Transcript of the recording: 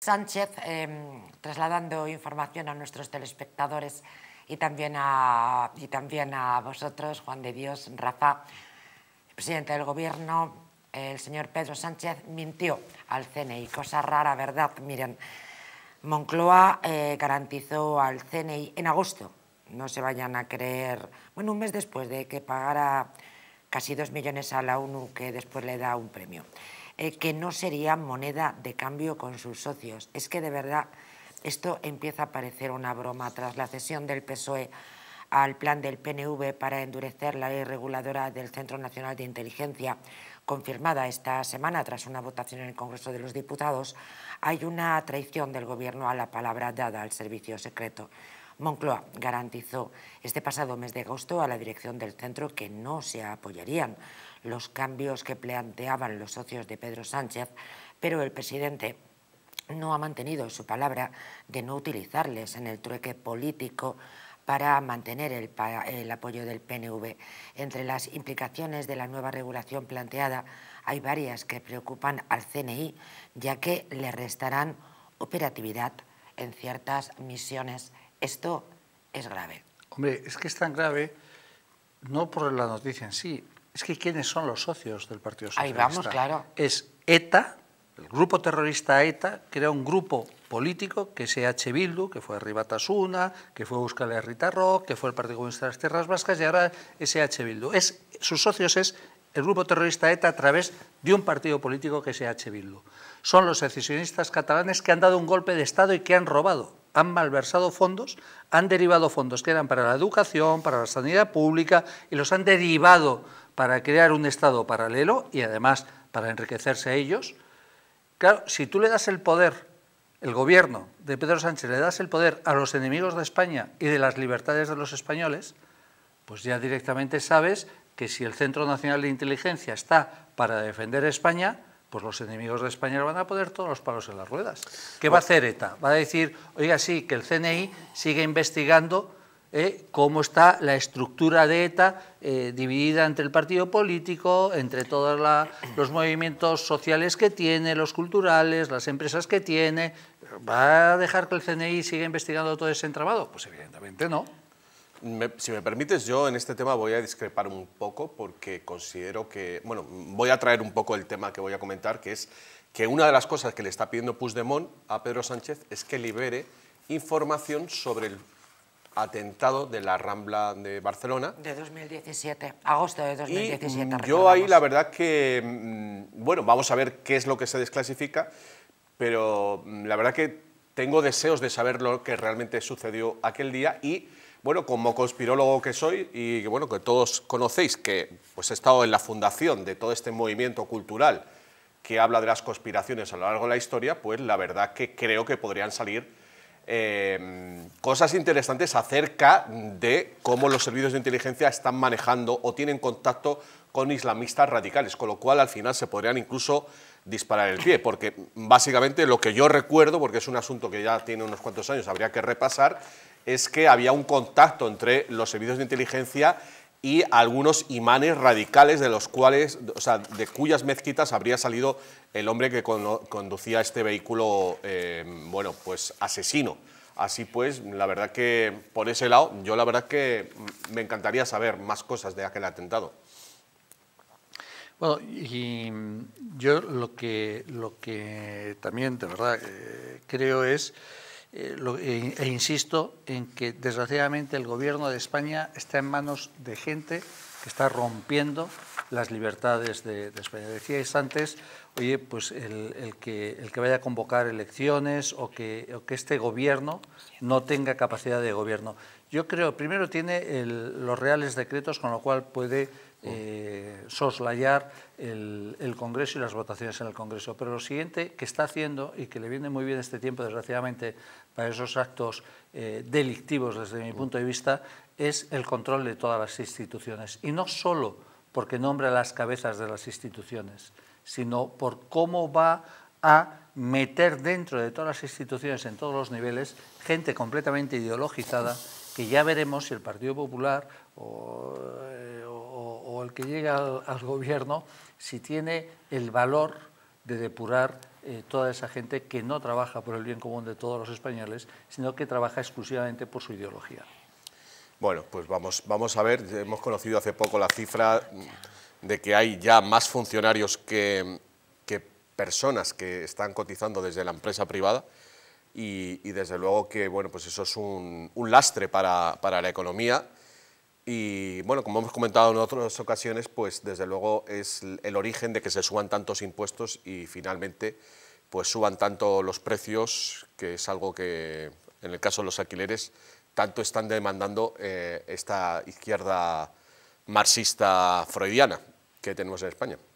Sánchez, em, trasladando información a nuestros telespectadores y también, a, y también a vosotros, Juan de Dios, Rafa, presidente del Gobierno, el señor Pedro Sánchez, mintió al CNI. Cosa rara, ¿verdad? Miren, Moncloa eh, garantizó al CNI en agosto, no se vayan a creer, bueno, un mes después de que pagara casi dos millones a la ONU, que después le da un premio. Eh, que no sería moneda de cambio con sus socios. Es que de verdad esto empieza a parecer una broma tras la cesión del PSOE al plan del PNV para endurecer la ley reguladora del Centro Nacional de Inteligencia, confirmada esta semana tras una votación en el Congreso de los Diputados, hay una traición del Gobierno a la palabra dada al servicio secreto. Moncloa garantizó este pasado mes de agosto a la dirección del centro que no se apoyarían los cambios que planteaban los socios de Pedro Sánchez, pero el presidente no ha mantenido su palabra de no utilizarles en el trueque político para mantener el, apoyo del PNV. Entre las implicaciones de la nueva regulación planteada hay varias que preocupan al CNI, ya que le restarán operatividad en ciertas misiones esto es grave. Hombre, es que es tan grave no por la noticia en sí, es que quiénes son los socios del Partido Socialista. Ahí vamos, claro. Es ETA, el grupo terrorista ETA, que un grupo político que es EH Bildu, que fue Ribatasuna, que fue Euskal Rita Rock, que fue el Partido Comunista de las Tierras Vascas y ahora es EH Bildu. Es, sus socios es el grupo terrorista ETA a través de un partido político que es EH Bildu. Son los secesionistas catalanes que han dado un golpe de Estado y que han robado han malversado fondos, han derivado fondos que eran para la educación, para la sanidad pública, y los han derivado para crear un Estado paralelo y además para enriquecerse a ellos. Claro, si tú le das el poder, el gobierno de Pedro Sánchez le das el poder a los enemigos de España y de las libertades de los españoles, pues ya directamente sabes que si el Centro Nacional de Inteligencia está para defender España, pues los enemigos de España van a poner todos los palos en las ruedas. ¿Qué va a hacer ETA? Va a decir, oiga, sí, que el CNI sigue investigando eh, cómo está la estructura de ETA eh, dividida entre el partido político, entre todos los movimientos sociales que tiene, los culturales, las empresas que tiene. ¿Va a dejar que el CNI siga investigando todo ese entramado? Pues evidentemente no si me permites, yo en este tema voy a discrepar un poco porque considero que, bueno, voy a traer un poco el tema que voy a comentar, que es que una de las cosas que le está pidiendo Puigdemont a Pedro Sánchez es que libere información sobre el atentado de la Rambla de Barcelona. De 2017, agosto de 2017. yo ahí la verdad que, mm, bueno, vamos a ver qué es lo que se desclasifica, pero mm, la verdad que tengo deseos de saber lo que realmente sucedió aquel día y bueno, como conspirólogo que soy y que, bueno, que todos conocéis, que pues he estado en la fundación de todo este movimiento cultural que habla de las conspiraciones a lo largo de la historia, pues la verdad que creo que podrían salir eh, cosas interesantes acerca de cómo los servicios de inteligencia están manejando o tienen contacto con islamistas radicales, con lo cual al final se podrían incluso disparar el pie, porque básicamente lo que yo recuerdo, porque es un asunto que ya tiene unos cuantos años, habría que repasar, es que había un contacto entre los servicios de inteligencia y algunos imanes radicales de los cuales, o sea, de cuyas mezquitas habría salido el hombre que conducía este vehículo, em, bueno, pues asesino. Así pues, la verdad que por ese lado, yo la verdad que me encantaría saber más cosas de aquel atentado. Bueno, y mm, yo lo que, lo que también de verdad eh, creo es eh, eh, e, insisto en que desgraciadamente el gobierno de España está en manos de gente que está rompiendo las libertades de, España. Decíais antes, oye, pues el, que, el que vaya a convocar elecciones o que, o que este gobierno no tenga capacidad de gobierno. Yo creo, primero tiene los reales decretos, con lo cual puede eh, soslayar el, Congreso y las votaciones en el Congreso. Pero lo siguiente que está haciendo y que le viene muy bien este tiempo, desgraciadamente, para esos actos eh, delictivos desde mi punto de vista, es el control de todas las instituciones. Y no solo porque nombra las cabezas de las instituciones, sino por cómo va a meter dentro de todas las instituciones, en todos los niveles, gente completamente ideologizada, que ya veremos si el Partido Popular o eh, que llega al, gobierno si tiene el valor de depurar eh, toda esa gente que no trabaja por el bien común de todos los españoles, sino que trabaja exclusivamente por su ideología. Bueno, pues vamos, vamos a ver, hemos conocido hace poco la cifra de que hay ya más funcionarios que, personas que están cotizando desde la empresa privada y, desde luego que bueno, pues eso es un, lastre para, para la economía y bueno, como hemos comentado en otras ocasiones, pues desde luego es el origen de que se suban tantos impuestos y finalmente pues suban tanto los precios, que es algo que en el caso de los alquileres tanto están demandando eh, esta izquierda marxista freudiana que tenemos en España.